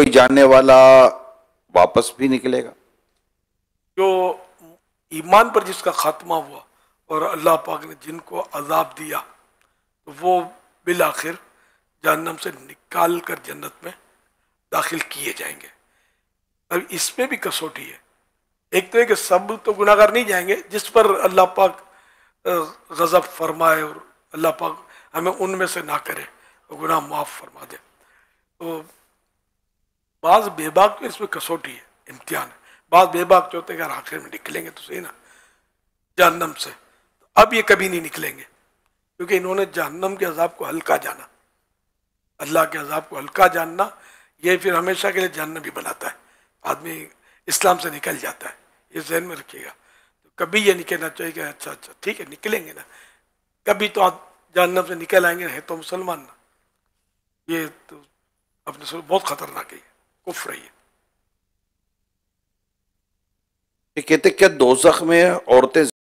कोई जानने वाला वापस भी निकलेगा जो ईमान पर जिसका खात्मा हुआ और अल्लाह पाक ने जिनको अजाब दिया तो वो बिल आखिर जहनम से निकाल कर जन्नत में दाखिल किए जाएंगे अब इसमें भी कसौटी है एक तो है कि सब तो गुनागार नहीं जाएंगे जिस पर अल्लाह पाक गज़ब फरमाए और अल्लाह पाक हमें उनमें से ना करे और गुनाह माफ़ फरमा दे तो बाज बेबाक तो इसमें कसौटी है इम्तिहान है बाज बेबाक जो होते हैं आखिर में निकलेंगे तो सही ना जहनम से तो अब ये कभी नहीं निकलेंगे क्योंकि इन्होंने जहनम के अजाब को हल्का जाना अल्लाह के अजाब को हल्का जानना ये फिर हमेशा के लिए जहनम ही बनाता है आदमी इस्लाम से निकल जाता है ये जहन में रखिएगा तो कभी ये निकलना चाहिए कि अच्छा अच्छा ठीक है निकलेंगे ना कभी तो आप जहनम से निकल आएंगे है तो मुसलमान ना ये तो अपने बहुत खतरनाक है रही है कहते क्या दो में औरतें